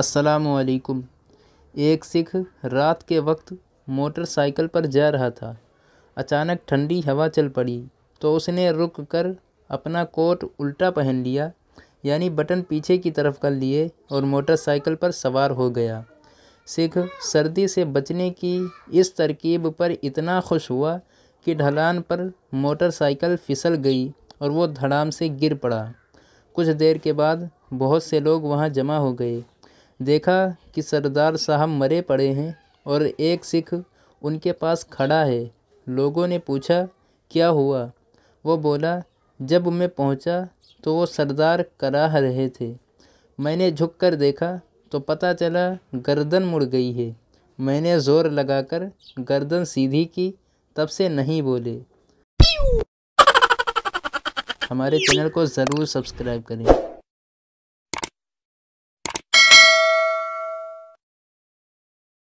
असलकुम एक सिख रात के वक्त मोटरसाइकिल पर जा रहा था अचानक ठंडी हवा चल पड़ी तो उसने रुक कर अपना कोट उल्टा पहन लिया यानी बटन पीछे की तरफ कर लिए और मोटरसाइकिल पर सवार हो गया सिख सर्दी से बचने की इस तरकीब पर इतना खुश हुआ कि ढलान पर मोटरसाइकिल फिसल गई और वो धड़ाम से गिर पड़ा कुछ देर के बाद बहुत से लोग वहाँ जमा हो गए देखा कि सरदार साहब मरे पड़े हैं और एक सिख उनके पास खड़ा है लोगों ने पूछा क्या हुआ वो बोला जब मैं पहुंचा तो वो सरदार कराह रहे थे मैंने झुक कर देखा तो पता चला गर्दन मुड़ गई है मैंने ज़ोर लगाकर गर्दन सीधी की तब से नहीं बोले हमारे चैनल को ज़रूर सब्सक्राइब करें